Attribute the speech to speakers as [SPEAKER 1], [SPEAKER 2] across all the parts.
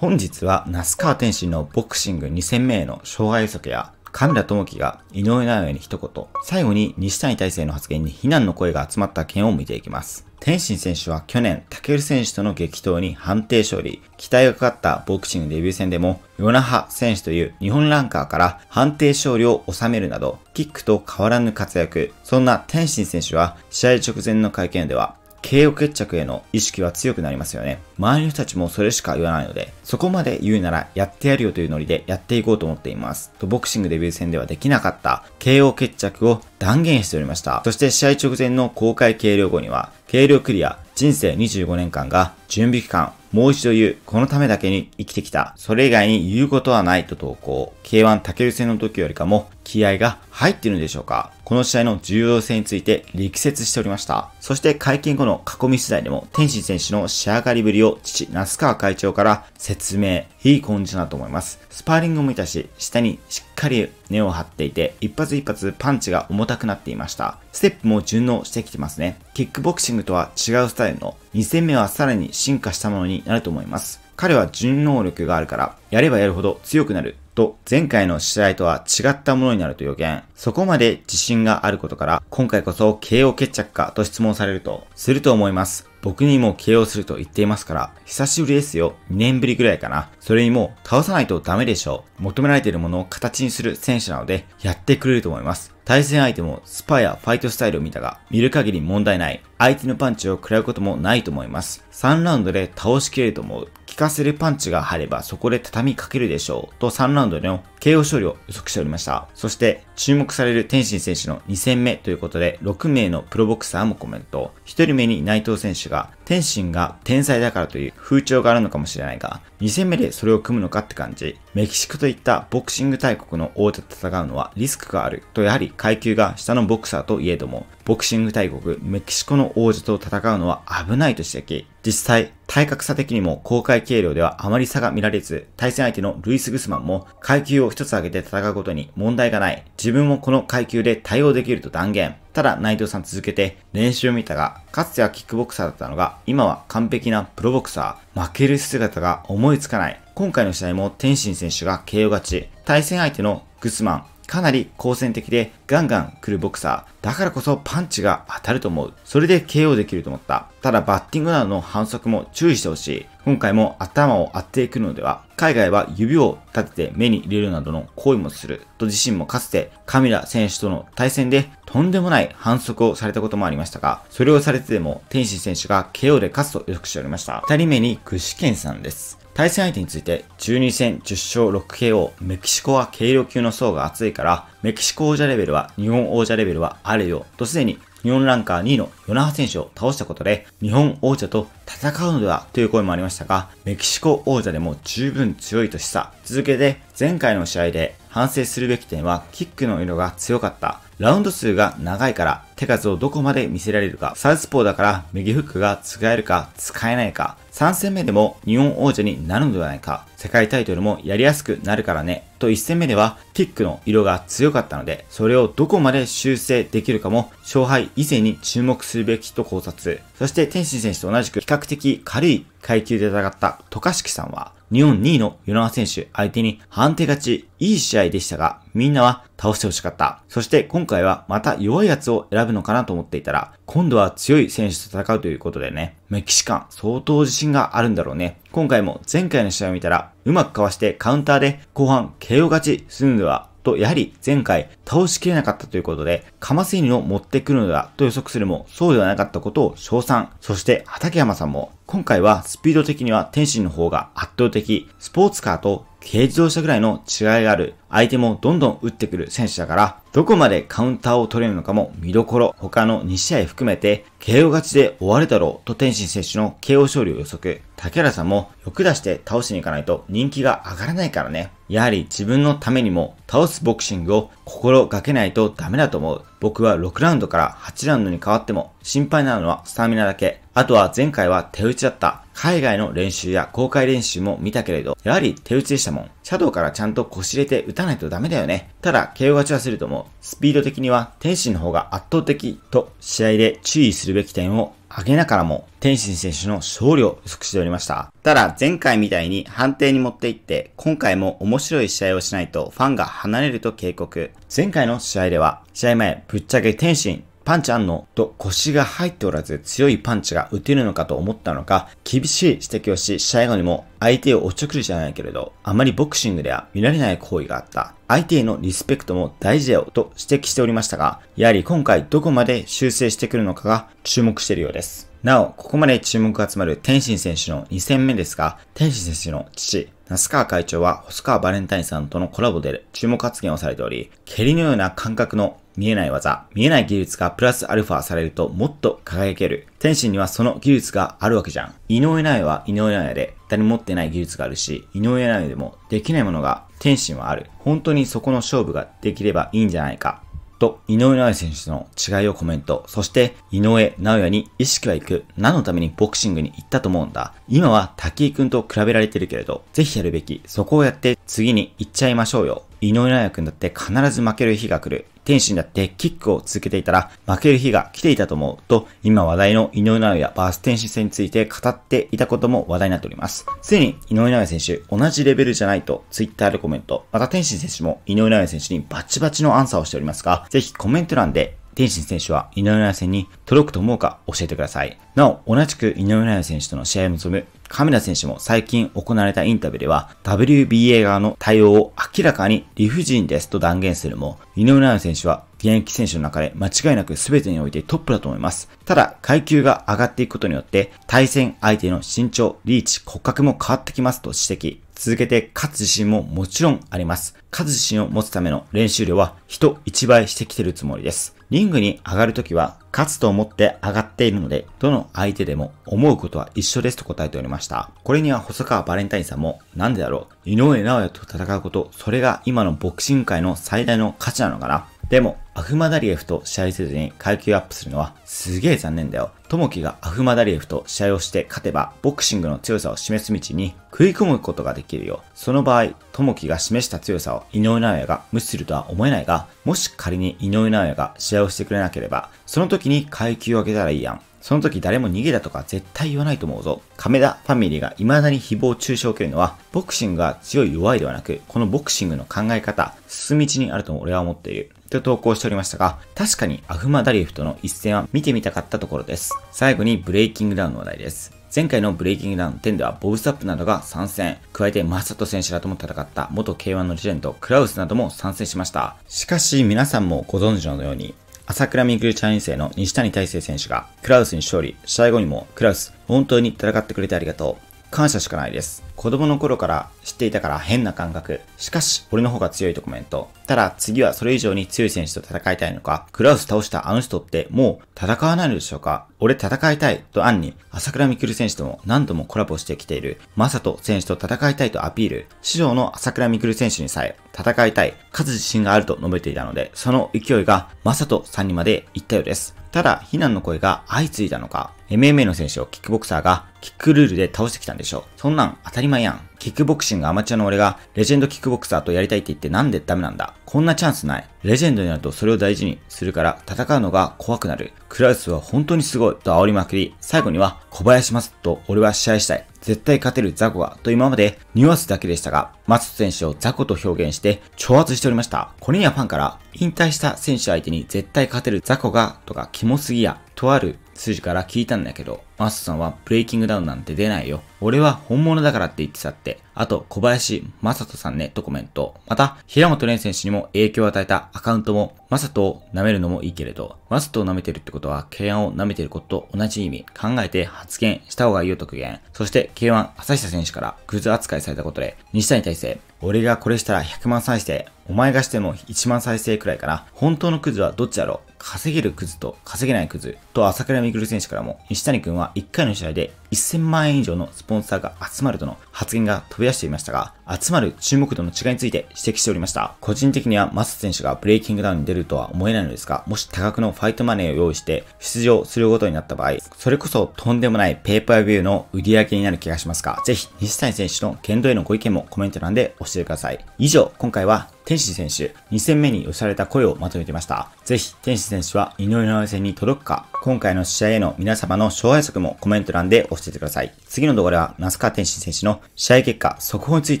[SPEAKER 1] 本日は那須川天心のボクシング2戦目への障害予測や神田智樹が井上尚弥に一言、最後に西谷大成の発言に非難の声が集まった件を見ていきます。天心選手は去年、武尊選手との激闘に判定勝利、期待がかかったボクシングデビュー戦でも、ヨナハ選手という日本ランカーから判定勝利を収めるなど、キックと変わらぬ活躍。そんな天心選手は、試合直前の会見では、経営決着への意識は強くなりますよね。周りの人たちもそれしか言わないので、そこまで言うならやってやるよというノリでやっていこうと思っています。とボクシングデビュー戦ではできなかった KO 決着を断言しておりました。そして試合直前の公開計量後には、計量クリア人生25年間が準備期間もう一度言う。このためだけに生きてきた。それ以外に言うことはないと投稿。K1 竹内戦の時よりかも気合が入っているんでしょうかこの試合の重要性について力説しておりました。そして会見後の囲み取材でも天心選手の仕上がりぶりを父、那須川会長から説明、いい感じだと思います。スパーリングもいたし、下にしっかり根を張っていて、一発一発パンチが重たくなっていました。ステップも順応してきてますね。キックボクシングとは違うスタイルの2戦目はさらに進化したものになると思います。彼は純能力があるから、やればやるほど強くなると前回の試合とは違ったものになると予言。そこまで自信があることから、今回こそ KO 決着かと質問されると、すると思います。僕にも KO すると言っていますから、久しぶりですよ。2年ぶりぐらいかな。それにもう倒さないとダメでしょう。求められているものを形にする選手なので、やってくれると思います。対戦相手もスパやファイトスタイルを見たが、見る限り問題ない。相手のパンチを食らうこともないと思います。3ラウンドで倒しきれると思う。かせるパンチが入ればそこで畳みかけるでしょうと3ラウンドの KO 処理を予測しておりました。そして注目される天心選手の2戦目ということで、6名のプロボクサーもコメント。1人目に内藤選手が、天心が天才だからという風潮があるのかもしれないが、2戦目でそれを組むのかって感じ。メキシコといったボクシング大国の王者と戦うのはリスクがある。とやはり階級が下のボクサーといえども、ボクシング大国メキシコの王者と戦うのは危ないと指摘。実際、体格差的にも公開軽量ではあまり差が見られず、対戦相手のルイス・グスマンも階級を一つ上げて戦うことに問題がない。自自分もこの階級で対応できると断言。ただ内藤さん続けて練習を見たが、かつてはキックボクサーだったのが、今は完璧なプロボクサー。負ける姿が思いつかない。今回の試合も天心選手が KO 勝ち。対戦相手のグスマン、かなり好戦的でガンガン来るボクサー。だからこそパンチが当たると思う。それで KO できると思った。ただバッティングなどの反則も注意してほしい。今回も頭を当てていくのでは、海外は指を立てて目に入れるなどの行為もすると自身もかつてカミラ選手との対戦でとんでもない反則をされたこともありましたが、それをされてでも天心選手が KO で勝つと予測しておりました。二人目に具志堅さんです。対戦相手について、12戦10勝 6KO、メキシコは軽量級の層が厚いから、メキシコ王者レベルは日本王者レベルはあるよ、とすでに日本ランカー2位のヨナ選手を倒したことで、日本王者と戦うのではという声もありましたが、メキシコ王者でも十分強いと示唆。続けて、前回の試合で反省するべき点は、キックの色が強かった。ラウンド数が長いから、手数をどこまで見せられるか、サウスポーだから右フックが使えるか使えないか、3戦目でも日本王者になるのではないか、世界タイトルもやりやすくなるからね、と1戦目ではキックの色が強かったので、それをどこまで修正できるかも勝敗以前に注目するべきと考察。そして天心選手と同じく比較的軽い階級で戦った渡嘉敷さんは、日本2位の米川選手相手に判定勝ち、いい試合でしたが、みんなは倒してほしかった。そして今回はまた弱いやつを選ぶのかなと思っていたら、今度は強い選手と戦うということでね、メキシカン相当自信があるんだろうね。今回も前回の試合を見たら、うまくかわしてカウンターで後半 KO 勝ちするのではとやはり前回倒しきれなかったということで、カマスイヌを持ってくるのだと予測するも、そうではなかったことを称賛。そして畠山さんも、今回はスピード的には天心の方が圧倒的、スポーツカーと軽自動車ぐらいの違いがある、相手もどんどん打ってくる選手だから、どこまでカウンターを取れるのかも見どころ、他の2試合含めて、KO 勝ちで終わるだろうと天心選手の KO 勝利を予測。竹原さんも欲出して倒しに行かないと人気が上がらないからね。やはり自分のためにも倒すボクシングを心がけないとダメだと思う。僕は6ラウンドから8ラウンドに変わっても心配なのはスタミナだけ。あとは前回は手打ちだった。海外の練習や公開練習も見たけれど、やはり手打ちでしたもん。シャドウからちゃんと腰入れて打たないとダメだよね。ただ、KO 勝ちはするとも、スピード的には天心の方が圧倒的と試合で注意するべき点を挙げながらも、天心選手の勝利を予測しておりました。ただ、前回みたいに判定に持っていって、今回も面白い試合をしないとファンが離れると警告。前回の試合では、試合前、ぶっちゃけ天心パンチあんのと腰が入っておらず強いパンチが打てるのかと思ったのか、厳しい指摘をし、試合後にも相手をおちょくるじゃないけれど、あまりボクシングでは見られない行為があった。相手へのリスペクトも大事だよと指摘しておりましたが、やはり今回どこまで修正してくるのかが注目しているようです。なお、ここまで注目が集まる天心選手の2戦目ですが、天心選手の父、那須川会長は細川バレンタインさんとのコラボで注目発言をされており、蹴りのような感覚の見えない技、見えない技術がプラスアルファされるともっと輝ける天心にはその技術があるわけじゃん。井上尚弥は井上尚弥で、誰も持ってない技術があるし、井上尚弥でもできないものが天心はある。本当にそこの勝負ができればいいんじゃないか。と、井上尚弥選手の違いをコメント。そして、井上尚弥に意識は行く。何のためにボクシングに行ったと思うんだ。今は滝井くんと比べられてるけれど、ぜひやるべき。そこをやって次に行っちゃいましょうよ。井上尚弥君だって必ず負ける日が来る。天心だってキックを続けていたら負ける日が来ていたと思うと今話題の井上尚弥バース天心戦について語っていたことも話題になっております。すでに井上尚弥選手同じレベルじゃないと Twitter でコメント、また天心選手も井上尚弥選手にバチバチのアンサーをしておりますが、ぜひコメント欄で天心選手は井上選手に届くと思うか教えてください。なお、同じく井上選手との試合を臨む亀田選手も最近行われたインタビューでは WBA 側の対応を明らかに理不尽ですと断言するも、井上選手は現役選手の中で間違いなく全てにおいてトップだと思います。ただ、階級が上がっていくことによって、対戦相手の身長、リーチ、骨格も変わってきますと指摘。続けて勝つ自信ももちろんあります。勝つ自信を持つための練習量は人一倍してきてるつもりです。リングに上がるときは、勝つと思って上がっているので、どの相手でも思うことは一緒ですと答えておりました。これには細川バレンタインさんも、なんでだろう、井上直也と戦うこと、それが今のボクシング界の最大の価値なのかなでも、アフマダリエフと試合せずに階級アップするのはすげえ残念だよ。トモキがアフマダリエフと試合をして勝てば、ボクシングの強さを示す道に食い込むことができるよ。その場合、トモキが示した強さを井上尚弥が無視するとは思えないが、もし仮に井上尚弥が試合をしてくれなければ、その時に階級を上げたらいいやん。その時誰も逃げたとか絶対言わないと思うぞ。亀田ファミリーが未だに誹謗中傷を受けるのは、ボクシングが強い弱いではなく、このボクシングの考え方、進み道にあると俺は思っている。と投稿しておりましたが、確かにアフマダリエフとの一戦は見てみたかったところです。最後にブレイキングダウンの話題です。前回のブレイキングダウン10ではボブスアップなどが参戦。加えてマサト選手らとも戦った元 K1 のレジェンドクラウスなども参戦しました。しかし皆さんもご存知のように、朝倉未るチャイン生の西谷大成選手がクラウスに勝利、試合後にもクラウス、本当に戦ってくれてありがとう。感謝しかないです。子供の頃から知っていたから変な感覚。しかし、俺の方が強いとコメント。ただ、次はそれ以上に強い選手と戦いたいのか、クラウス倒したあの人ってもう戦わないのでしょうか俺戦いたいと案に、朝倉未来選手とも何度もコラボしてきている、マサト選手と戦いたいとアピール。師匠の朝倉未来選手にさえ、戦いたい、勝つ自信があると述べていたので、その勢いがマサトさんにまで行ったようです。ただ、非難の声が相次いだのか、MMA の選手をキックボクサーがキックルールで倒してきたんでしょう。そんなん当たり前やん。キックボクシングアマチュアの俺が、レジェンドキックボクサーとやりたいって言ってなんでダメなんだこんなチャンスない。レジェンドになるとそれを大事にするから戦うのが怖くなる。クラウスは本当にすごいと煽りまくり、最後には小林松と俺は試合したい。絶対勝てるザコがと今までニュアンスだけでしたが、松選手をザコと表現して挑発しておりました。これにはファンから、引退した選手相手に絶対勝てるザコがとかキモすぎや、とある筋から聞いたんだけど、マスさんはブレイキングダウンなんて出ないよ。俺は本物だからって言ってたって。あと、小林正人さんね、とコメント。また、平本蓮選手にも影響を与えたアカウントも、正人を舐めるのもいいけれど、正人を舐めてるってことは、K1 を舐めてることと同じ意味、考えて発言した方がいいよと苦言。そして、K1 朝日久選手からグズ扱いされたことで、西谷に対して、俺がこれしたら100万再生、お前がしても1万再生くらいかな。本当のクズはどっちだろう稼げるクズと稼げないクズと朝倉未来選手からも西谷君は1回の試合で1000万円以上のスポンサーが集まるとの発言が飛び出していましたが集まる注目度の違いについて指摘しておりました個人的にはマス選手がブレイキングダウンに出るとは思えないのですがもし多額のファイトマネーを用意して出場することになった場合それこそとんでもないペーパービューの売り上げになる気がしますがぜひ西谷選手の剣道へのご意見もコメント欄で教えてください以上今回は天使選手、2戦目に寄せられた声をまとめてました。ぜひ、天使選手は井上の戦に届くか、今回の試合への皆様の勝敗策もコメント欄で教えてください。次の動画では、那須川天心選手の試合結果、速報につい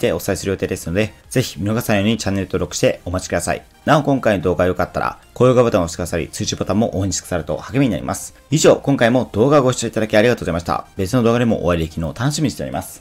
[SPEAKER 1] てお伝えする予定ですので、ぜひ見逃さないようにチャンネル登録してお待ちください。なお、今回の動画が良かったら、高評価ボタンを押してくださり、通知ボタンも応援してくださると励みになります。以上、今回も動画をご視聴いただきありがとうございました。別の動画でもお会いできるのを楽しみにしております。